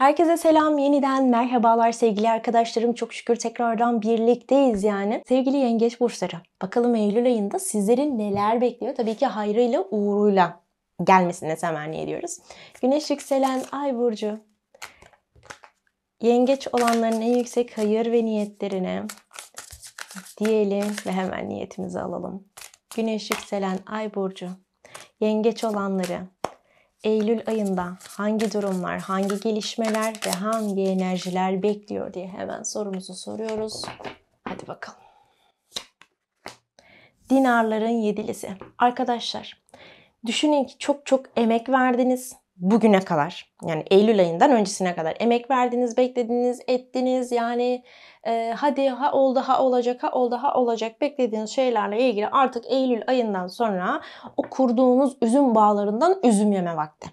Herkese selam, yeniden merhabalar sevgili arkadaşlarım. Çok şükür tekrardan birlikteyiz yani. Sevgili yengeç burçları, bakalım Eylül ayında sizleri neler bekliyor? Tabii ki hayrıyla, uğruyla gelmesini temenni ediyoruz. Güneş yükselen ay burcu. Yengeç olanların en yüksek hayır ve niyetlerine diyelim ve hemen niyetimizi alalım. Güneş yükselen ay burcu. Yengeç olanları Eylül ayında hangi durumlar, hangi gelişmeler ve hangi enerjiler bekliyor diye hemen sorumuzu soruyoruz. Hadi bakalım. Dinarların yedilisi. Arkadaşlar düşünün ki çok çok emek verdiniz bugüne kadar yani Eylül ayından öncesine kadar emek verdiniz, beklediniz, ettiniz yani e, hadi ha oldu ha olacak ha oldu ha olacak beklediğiniz şeylerle ilgili artık Eylül ayından sonra o kurduğunuz üzüm bağlarından üzüm yeme vakti.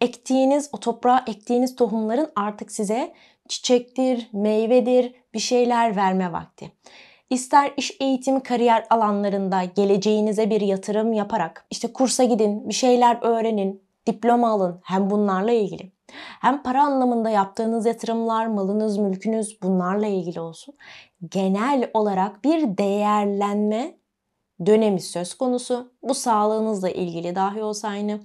Ektiğiniz o toprağa ektiğiniz tohumların artık size çiçektir, meyvedir bir şeyler verme vakti. İster iş eğitimi kariyer alanlarında geleceğinize bir yatırım yaparak işte kursa gidin, bir şeyler öğrenin, diploma alın hem bunlarla ilgili. Hem para anlamında yaptığınız yatırımlar, malınız, mülkünüz bunlarla ilgili olsun. Genel olarak bir değerlenme dönemi söz konusu. Bu sağlığınızla ilgili dahi olsa aynı.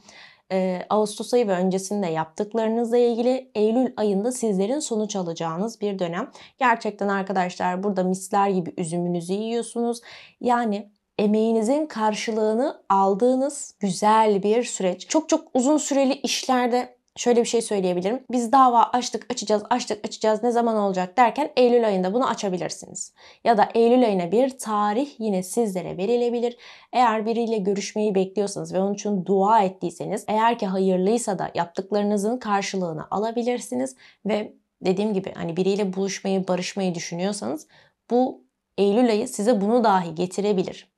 E, Ağustos ayı ve öncesinde yaptıklarınızla ilgili Eylül ayında sizlerin sonuç alacağınız bir dönem. Gerçekten arkadaşlar burada misler gibi üzümünüzü yiyorsunuz. Yani emeğinizin karşılığını aldığınız güzel bir süreç. Çok çok uzun süreli işlerde şöyle bir şey söyleyebilirim. Biz dava açtık, açacağız, açtık, açacağız ne zaman olacak derken Eylül ayında bunu açabilirsiniz. Ya da Eylül ayına bir tarih yine sizlere verilebilir. Eğer biriyle görüşmeyi bekliyorsanız ve onun için dua ettiyseniz, eğer ki hayırlıysa da yaptıklarınızın karşılığını alabilirsiniz ve dediğim gibi hani biriyle buluşmayı, barışmayı düşünüyorsanız bu Eylül ayı size bunu dahi getirebilir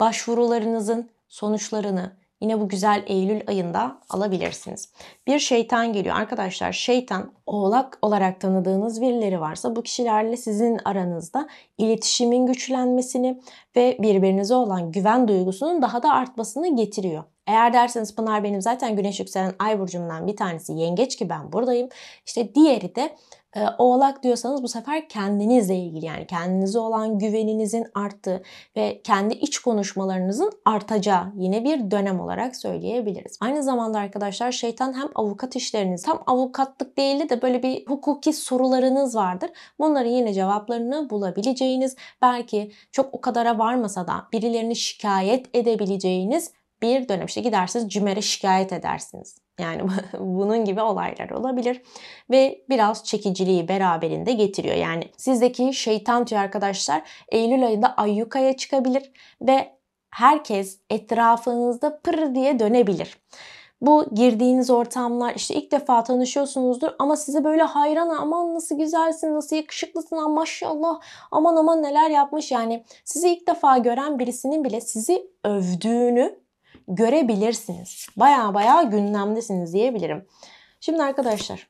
başvurularınızın sonuçlarını yine bu güzel Eylül ayında alabilirsiniz. Bir şeytan geliyor. Arkadaşlar şeytan oğlak olarak tanıdığınız birileri varsa bu kişilerle sizin aranızda iletişimin güçlenmesini ve birbirinize olan güven duygusunun daha da artmasını getiriyor. Eğer derseniz Pınar benim zaten güneş yükselen ay burcumdan bir tanesi yengeç ki ben buradayım. İşte diğeri de e, oğlak diyorsanız bu sefer kendinizle ilgili yani kendinize olan güveninizin arttığı ve kendi iç konuşmalarınızın artacağı yine bir dönem olarak söyleyebiliriz. Aynı zamanda arkadaşlar şeytan hem avukat işleriniz tam avukatlık değil de böyle bir hukuki sorularınız vardır. Bunların yine cevaplarını bulabileceğiniz belki çok o kadara varmasa da birilerini şikayet edebileceğiniz bir dönem işte gidersiniz cümere şikayet edersiniz. Yani bunun gibi olaylar olabilir ve biraz çekiciliği beraberinde getiriyor. Yani sizdeki şeytan tüyü arkadaşlar Eylül ayında ayyukaya çıkabilir ve herkes etrafınızda pır diye dönebilir. Bu girdiğiniz ortamlar işte ilk defa tanışıyorsunuzdur ama size böyle hayran aman nasıl güzelsin nasıl yakışıklısın aman maşallah aman aman neler yapmış yani sizi ilk defa gören birisinin bile sizi övdüğünü görebilirsiniz. Baya baya gündemdesiniz diyebilirim. Şimdi arkadaşlar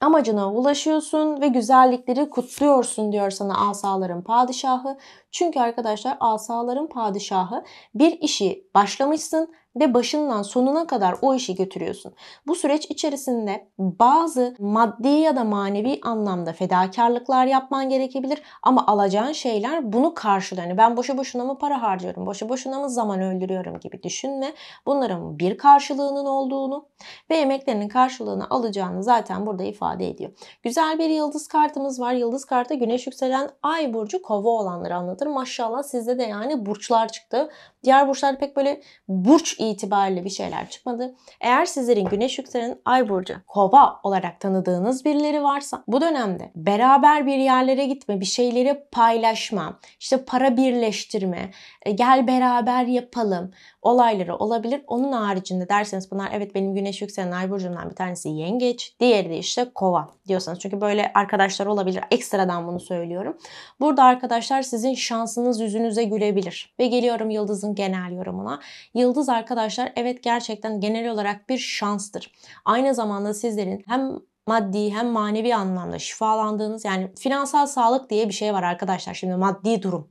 amacına ulaşıyorsun ve güzellikleri kutluyorsun diyor sana asaların padişahı. Çünkü arkadaşlar asaların padişahı bir işi başlamışsın ve başından sonuna kadar o işi götürüyorsun. Bu süreç içerisinde bazı maddi ya da manevi anlamda fedakarlıklar yapman gerekebilir ama alacağın şeyler bunu karşılıyor. Yani ben boşa boşuna mı para harcıyorum, boşa boşuna mı zaman öldürüyorum gibi düşünme. Bunların bir karşılığının olduğunu ve emeklerinin karşılığını alacağını zaten burada ifade ediyor. Güzel bir yıldız kartımız var. Yıldız karta güneş yükselen ay burcu kova olanları anlatıyor anlatırım. Maşallah sizde de yani burçlar çıktı. Diğer burçlarda pek böyle burç itibariyle bir şeyler çıkmadı. Eğer sizlerin güneş yükselen ay burcu kova olarak tanıdığınız birileri varsa bu dönemde beraber bir yerlere gitme, bir şeyleri paylaşma, işte para birleştirme, e, gel beraber yapalım olayları olabilir. Onun haricinde derseniz bunlar evet benim güneş yükselen ay burcumdan bir tanesi yengeç, diğeri de işte kova diyorsanız. Çünkü böyle arkadaşlar olabilir. Ekstradan bunu söylüyorum. Burada arkadaşlar sizin şans şansınız yüzünüze gülebilir. Ve geliyorum Yıldız'ın genel yorumuna. Yıldız arkadaşlar evet gerçekten genel olarak bir şanstır. Aynı zamanda sizlerin hem maddi hem manevi anlamda şifalandığınız yani finansal sağlık diye bir şey var arkadaşlar. Şimdi maddi durum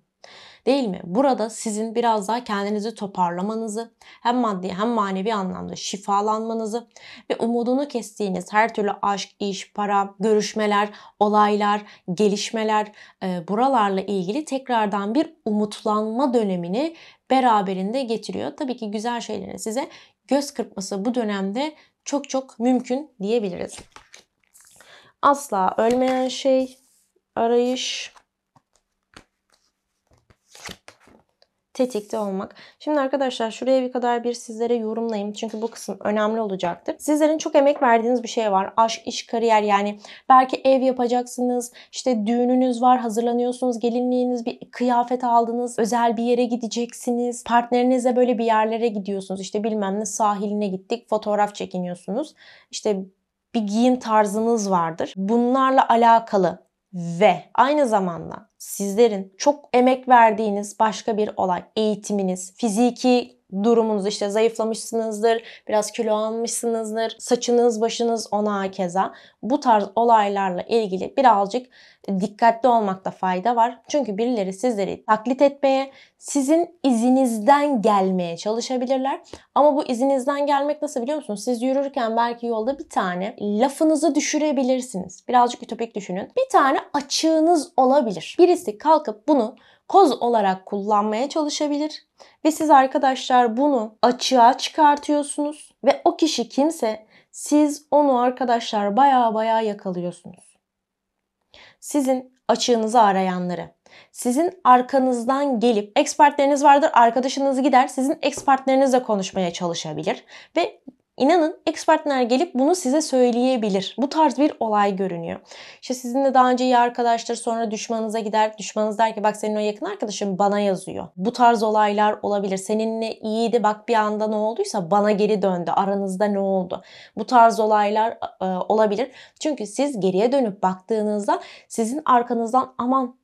Değil mi? Burada sizin biraz daha kendinizi toparlamanızı, hem maddi hem manevi anlamda şifalanmanızı ve umudunu kestiğiniz her türlü aşk, iş, para, görüşmeler, olaylar, gelişmeler e, buralarla ilgili tekrardan bir umutlanma dönemini beraberinde getiriyor. Tabii ki güzel şeylerin size göz kırpması bu dönemde çok çok mümkün diyebiliriz. Asla ölmeyen şey, arayış, tetikte olmak. Şimdi arkadaşlar şuraya bir kadar bir sizlere yorumlayayım. Çünkü bu kısım önemli olacaktır. Sizlerin çok emek verdiğiniz bir şey var. Aşk, iş, kariyer yani belki ev yapacaksınız. işte düğününüz var, hazırlanıyorsunuz. Gelinliğiniz, bir kıyafet aldınız. Özel bir yere gideceksiniz. partnerinize böyle bir yerlere gidiyorsunuz. İşte bilmem ne sahiline gittik. Fotoğraf çekiniyorsunuz. İşte bir giyin tarzınız vardır. Bunlarla alakalı ve aynı zamanda sizlerin çok emek verdiğiniz başka bir olay, eğitiminiz, fiziki durumunuz işte zayıflamışsınızdır, biraz kilo almışsınızdır, saçınız başınız ona keza. Bu tarz olaylarla ilgili birazcık dikkatli olmakta fayda var. Çünkü birileri sizleri taklit etmeye, sizin izinizden gelmeye çalışabilirler. Ama bu izinizden gelmek nasıl biliyor musunuz? Siz yürürken belki yolda bir tane lafınızı düşürebilirsiniz. Birazcık ütopik düşünün. Bir tane açığınız olabilir. Birisi kalkıp bunu koz olarak kullanmaya çalışabilir ve siz arkadaşlar bunu açığa çıkartıyorsunuz ve o kişi kimse siz onu arkadaşlar baya baya yakalıyorsunuz. Sizin açığınızı arayanları, sizin arkanızdan gelip ekspertleriniz vardır, arkadaşınız gider, sizin ekspertlerinizle konuşmaya çalışabilir ve İnanın ekspertler gelip bunu size söyleyebilir. Bu tarz bir olay görünüyor. İşte sizinle daha önce iyi arkadaşlar sonra düşmanınıza gider. Düşmanınız der ki bak senin o yakın arkadaşın bana yazıyor. Bu tarz olaylar olabilir. Seninle iyiydi bak bir anda ne olduysa bana geri döndü. Aranızda ne oldu? Bu tarz olaylar e, olabilir. Çünkü siz geriye dönüp baktığınızda sizin arkanızdan aman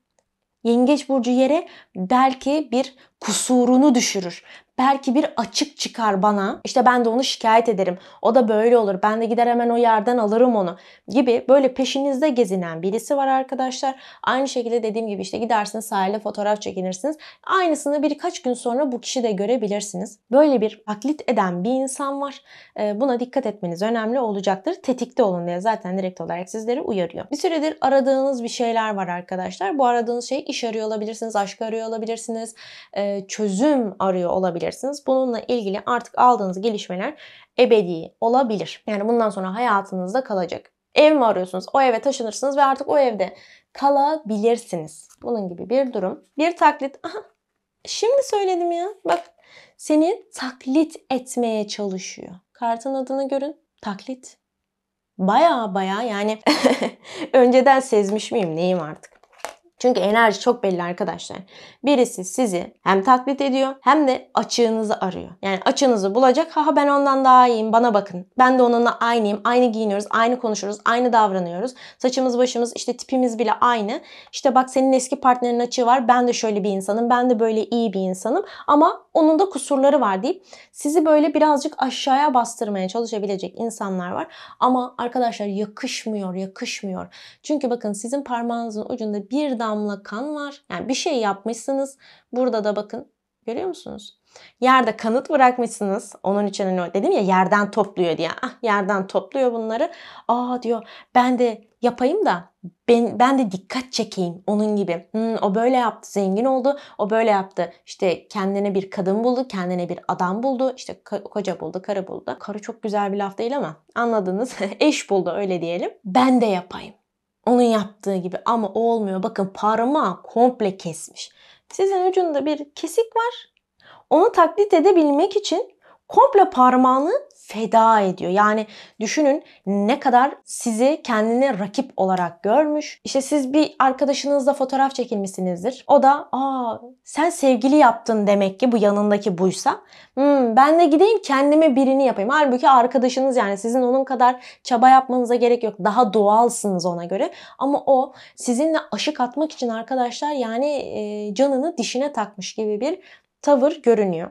Yengeç burcu yere belki bir kusurunu düşürür. Belki bir açık çıkar bana. İşte ben de onu şikayet ederim. O da böyle olur. Ben de gider hemen o yerden alırım onu gibi böyle peşinizde gezinen birisi var arkadaşlar. Aynı şekilde dediğim gibi işte gidersiniz sahilde fotoğraf çekinirsiniz. Aynısını birkaç gün sonra bu kişi de görebilirsiniz. Böyle bir taklit eden bir insan var. Ee, buna dikkat etmeniz önemli olacaktır. Tetikte olun diye zaten direkt olarak sizleri uyarıyor. Bir süredir aradığınız bir şeyler var arkadaşlar. Bu aradığınız şey iş arıyor olabilirsiniz, aşk arıyor olabilirsiniz. Ee, çözüm arıyor olabilirsiniz. Bununla ilgili artık aldığınız gelişmeler ebedi olabilir. Yani bundan sonra hayatınızda kalacak. Ev mi arıyorsunuz? O eve taşınırsınız ve artık o evde kalabilirsiniz. Bunun gibi bir durum. Bir taklit. Aha, şimdi söyledim ya. Bak seni taklit etmeye çalışıyor. Kartın adını görün. Taklit. Baya baya yani önceden sezmiş miyim neyim artık? Çünkü enerji çok belli arkadaşlar. Birisi sizi hem taklit ediyor hem de açığınızı arıyor. Yani açığınızı bulacak. ha ben ondan daha iyiyim bana bakın. Ben de onunla aynıyım. Aynı giyiniyoruz, aynı konuşuruz. aynı davranıyoruz. Saçımız başımız işte tipimiz bile aynı. İşte bak senin eski partnerin açığı var. Ben de şöyle bir insanım. Ben de böyle iyi bir insanım. Ama onun da kusurları var deyip sizi böyle birazcık aşağıya bastırmaya çalışabilecek insanlar var. Ama arkadaşlar yakışmıyor, yakışmıyor. Çünkü bakın sizin parmağınızın ucunda bir daha damla kan var. Yani bir şey yapmışsınız. Burada da bakın görüyor musunuz? Yerde kanıt bırakmışsınız. Onun için hani dedim ya yerden topluyor diye. Ah yerden topluyor bunları. Aa diyor ben de yapayım da ben, ben de dikkat çekeyim onun gibi. Hmm, o böyle yaptı zengin oldu. O böyle yaptı. İşte kendine bir kadın buldu. Kendine bir adam buldu. İşte koca buldu. Karı buldu. Karı çok güzel bir laf değil ama anladınız. Eş buldu öyle diyelim. Ben de yapayım onun yaptığı gibi ama olmuyor. Bakın parmağı komple kesmiş. Sizin ucunda bir kesik var. Onu taklit edebilmek için komple parmağını feda ediyor. Yani düşünün ne kadar sizi kendine rakip olarak görmüş. İşte siz bir arkadaşınızla fotoğraf çekilmişsinizdir. O da aa sen sevgili yaptın demek ki bu yanındaki buysa. Hmm, ben de gideyim kendime birini yapayım. Halbuki arkadaşınız yani sizin onun kadar çaba yapmanıza gerek yok. Daha doğalsınız ona göre. Ama o sizinle aşık atmak için arkadaşlar yani e, canını dişine takmış gibi bir tavır görünüyor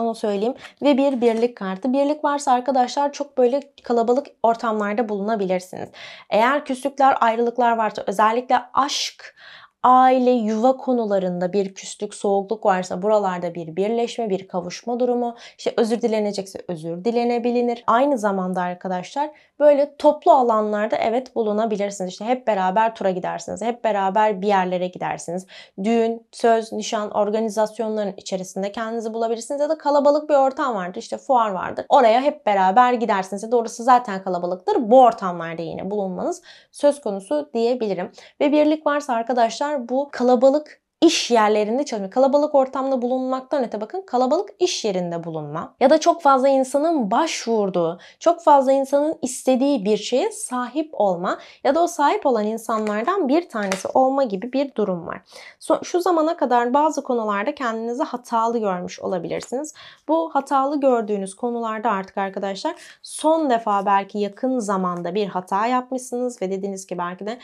onu söyleyeyim. Ve bir birlik kartı. Birlik varsa arkadaşlar çok böyle kalabalık ortamlarda bulunabilirsiniz. Eğer küslükler, ayrılıklar varsa özellikle aşk aile, yuva konularında bir küslük, soğukluk varsa buralarda bir birleşme, bir kavuşma durumu. İşte özür dilenecekse özür dilenebilinir. Aynı zamanda arkadaşlar böyle toplu alanlarda evet bulunabilirsiniz. İşte hep beraber tura gidersiniz. Hep beraber bir yerlere gidersiniz. Düğün, söz, nişan, organizasyonların içerisinde kendinizi bulabilirsiniz. Ya da kalabalık bir ortam vardır. İşte fuar vardır. Oraya hep beraber gidersiniz. Doğrusu zaten kalabalıktır. Bu ortamlarda yine bulunmanız söz konusu diyebilirim. Ve birlik varsa arkadaşlar insanlar bu kalabalık iş yerlerinde çalışma. Kalabalık ortamda bulunmaktan öte bakın kalabalık iş yerinde bulunma. Ya da çok fazla insanın başvurduğu, çok fazla insanın istediği bir şeye sahip olma ya da o sahip olan insanlardan bir tanesi olma gibi bir durum var. Şu zamana kadar bazı konularda kendinizi hatalı görmüş olabilirsiniz. Bu hatalı gördüğünüz konularda artık arkadaşlar son defa belki yakın zamanda bir hata yapmışsınız ve dediniz ki belki de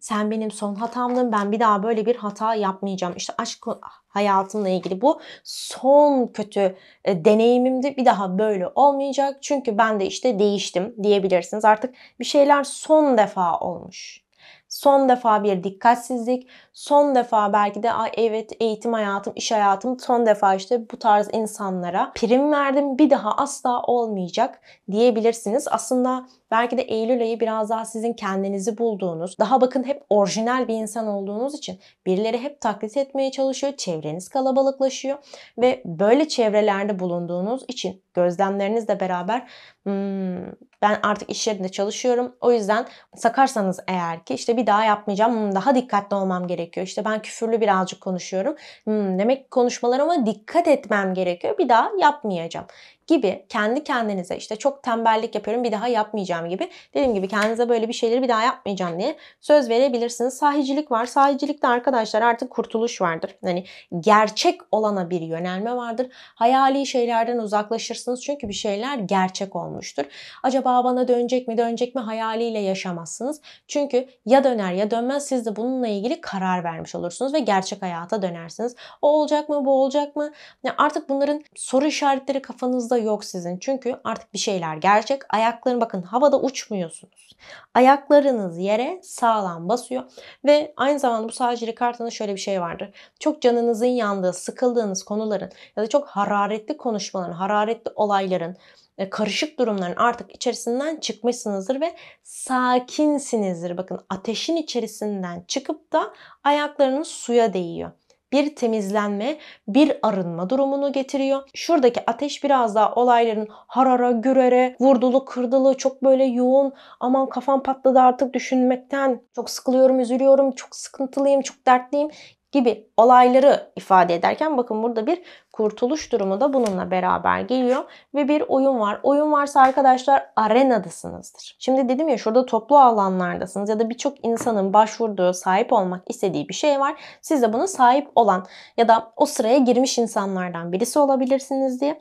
sen benim son hatamdın ben bir daha böyle bir hata yapmayacağım yapmayacağım. İşte aşk hayatımla ilgili bu son kötü e, deneyimimdi. Bir daha böyle olmayacak. Çünkü ben de işte değiştim diyebilirsiniz. Artık bir şeyler son defa olmuş. Son defa bir dikkatsizlik, son defa belki de Ay evet eğitim hayatım, iş hayatım son defa işte bu tarz insanlara prim verdim bir daha asla olmayacak diyebilirsiniz. Aslında Belki de Eylül ayı biraz daha sizin kendinizi bulduğunuz, daha bakın hep orijinal bir insan olduğunuz için birileri hep taklit etmeye çalışıyor, çevreniz kalabalıklaşıyor ve böyle çevrelerde bulunduğunuz için gözlemlerinizle beraber hmm, ben artık iş yerinde çalışıyorum. O yüzden sakarsanız eğer ki işte bir daha yapmayacağım. Hmm, daha dikkatli olmam gerekiyor. İşte ben küfürlü birazcık konuşuyorum. Hmm, demek ki konuşmalarıma dikkat etmem gerekiyor. Bir daha yapmayacağım gibi kendi kendinize işte çok tembellik yapıyorum bir daha yapmayacağım gibi dediğim gibi kendinize böyle bir şeyleri bir daha yapmayacağım diye söz verebilirsiniz. Sahicilik var. Sahicilikte arkadaşlar artık kurtuluş vardır. Hani gerçek olana bir yönelme vardır. Hayali şeylerden uzaklaşırsınız çünkü bir şeyler gerçek olmuştur. Acaba bana dönecek mi dönecek mi hayaliyle yaşamazsınız. Çünkü ya döner ya dönmez siz de bununla ilgili karar vermiş olursunuz ve gerçek hayata dönersiniz. O olacak mı bu olacak mı? Yani artık bunların soru işaretleri kafanızda şansa yok sizin. Çünkü artık bir şeyler gerçek. Ayakların bakın havada uçmuyorsunuz. Ayaklarınız yere sağlam basıyor. Ve aynı zamanda bu sadece Ricardo'nun şöyle bir şey vardır. Çok canınızın yandığı, sıkıldığınız konuların ya da çok hararetli konuşmaların, hararetli olayların e, karışık durumların artık içerisinden çıkmışsınızdır ve sakinsinizdir. Bakın ateşin içerisinden çıkıp da ayaklarınız suya değiyor bir temizlenme, bir arınma durumunu getiriyor. Şuradaki ateş biraz daha olayların harara, gürere, vurdulu, kırdılı, çok böyle yoğun, aman kafam patladı artık düşünmekten, çok sıkılıyorum, üzülüyorum, çok sıkıntılıyım, çok dertliyim gibi olayları ifade ederken bakın burada bir kurtuluş durumu da bununla beraber geliyor ve bir oyun var. Oyun varsa arkadaşlar arenadasınızdır. Şimdi dedim ya şurada toplu alanlardasınız ya da birçok insanın başvurduğu, sahip olmak istediği bir şey var. Siz de buna sahip olan ya da o sıraya girmiş insanlardan birisi olabilirsiniz diye.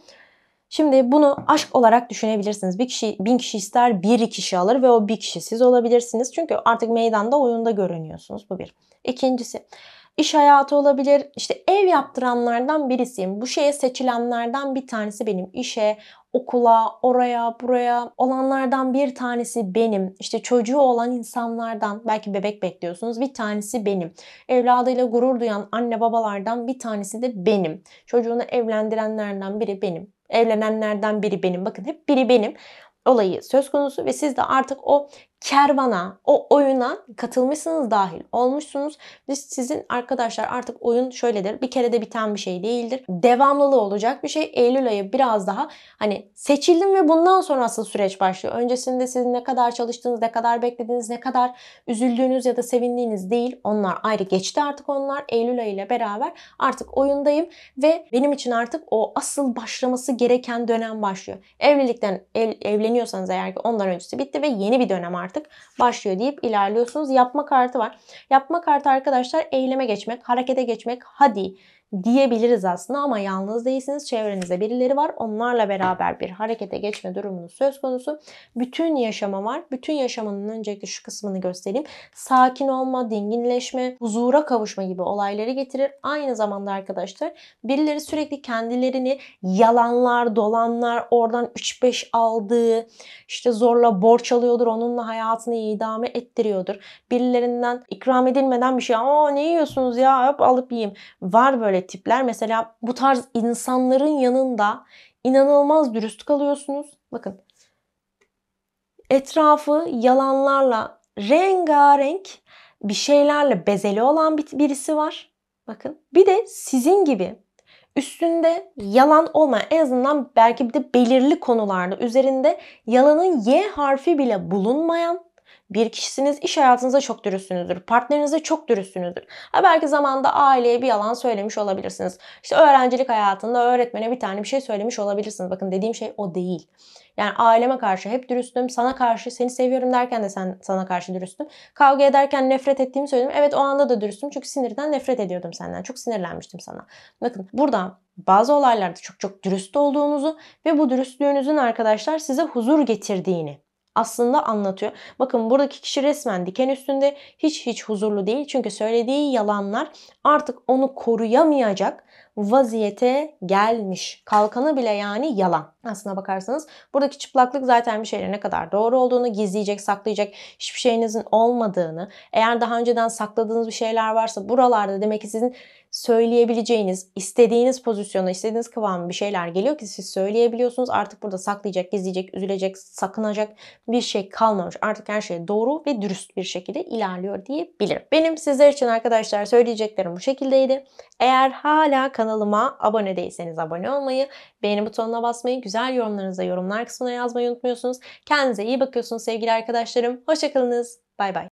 Şimdi bunu aşk olarak düşünebilirsiniz. Bir kişi, bin kişi ister bir kişi alır ve o bir kişi siz olabilirsiniz. Çünkü artık meydanda oyunda görünüyorsunuz. Bu bir. İkincisi iş hayatı olabilir. İşte ev yaptıranlardan birisiyim. Bu şeye seçilenlerden bir tanesi benim. İşe, okula, oraya, buraya olanlardan bir tanesi benim. İşte çocuğu olan insanlardan belki bebek bekliyorsunuz bir tanesi benim. Evladıyla gurur duyan anne babalardan bir tanesi de benim. Çocuğunu evlendirenlerden biri benim. Evlenenlerden biri benim. Bakın hep biri benim olayı söz konusu ve siz de artık o kervana, o oyuna katılmışsınız dahil olmuşsunuz. Biz sizin arkadaşlar artık oyun şöyledir. Bir kere de biten bir şey değildir. Devamlılığı olacak bir şey. Eylül ayı biraz daha hani seçildim ve bundan sonra asıl süreç başlıyor. Öncesinde sizin ne kadar çalıştığınız, ne kadar beklediğiniz, ne kadar üzüldüğünüz ya da sevindiğiniz değil. Onlar ayrı geçti artık onlar. Eylül ayı ile beraber artık oyundayım ve benim için artık o asıl başlaması gereken dönem başlıyor. Evlilikten ev, evleniyorsanız eğer ki ondan öncesi bitti ve yeni bir dönem artık artık başlıyor deyip ilerliyorsunuz. Yapma kartı var. Yapma kartı arkadaşlar eyleme geçmek, harekete geçmek, hadi, diyebiliriz aslında ama yalnız değilsiniz. Çevrenizde birileri var. Onlarla beraber bir harekete geçme durumunuz söz konusu. Bütün yaşama var. Bütün yaşamanın öncelikle şu kısmını göstereyim. Sakin olma, dinginleşme, huzura kavuşma gibi olayları getirir. Aynı zamanda arkadaşlar birileri sürekli kendilerini yalanlar, dolanlar, oradan 3-5 aldığı, işte zorla borç alıyordur, onunla hayatını idame ettiriyordur. Birilerinden ikram edilmeden bir şey, aa ne yiyorsunuz ya, hop alıp yiyeyim. Var böyle böyle tipler. Mesela bu tarz insanların yanında inanılmaz dürüst kalıyorsunuz. Bakın etrafı yalanlarla rengarenk bir şeylerle bezeli olan birisi var. Bakın bir de sizin gibi üstünde yalan olmayan en azından belki bir de belirli konularda üzerinde yalanın Y harfi bile bulunmayan bir kişisiniz, iş hayatınızda çok dürüstsünüzdür, partnerinize çok dürüstsünüzdür. Ha belki zamanda aileye bir yalan söylemiş olabilirsiniz. İşte öğrencilik hayatında öğretmene bir tane bir şey söylemiş olabilirsiniz. Bakın dediğim şey o değil. Yani aileme karşı hep dürüstüm, sana karşı seni seviyorum derken de sen sana karşı dürüstüm. Kavga ederken nefret ettiğimi söyledim. Evet o anda da dürüstüm çünkü sinirden nefret ediyordum senden. Çok sinirlenmiştim sana. Bakın burada bazı olaylarda çok çok dürüst olduğunuzu ve bu dürüstlüğünüzün arkadaşlar size huzur getirdiğini aslında anlatıyor. Bakın buradaki kişi resmen diken üstünde hiç hiç huzurlu değil. Çünkü söylediği yalanlar artık onu koruyamayacak vaziyete gelmiş. Kalkanı bile yani yalan. Aslına bakarsanız buradaki çıplaklık zaten bir şeyle ne kadar doğru olduğunu, gizleyecek, saklayacak hiçbir şeyinizin olmadığını, eğer daha önceden sakladığınız bir şeyler varsa buralarda demek ki sizin söyleyebileceğiniz, istediğiniz pozisyona, istediğiniz kıvamı bir şeyler geliyor ki siz söyleyebiliyorsunuz. Artık burada saklayacak, gizleyecek, üzülecek, sakınacak bir şey kalmamış. Artık her şey doğru ve dürüst bir şekilde ilerliyor diyebilirim. Benim sizler için arkadaşlar söyleyeceklerim bu şekildeydi. Eğer hala kanalımda Kanalıma abone değilseniz abone olmayı, beğeni butonuna basmayı, güzel yorumlarınızı yorumlar kısmına yazmayı unutmuyorsunuz. Kendinize iyi bakıyorsunuz sevgili arkadaşlarım. Hoşçakalınız. Bay bay.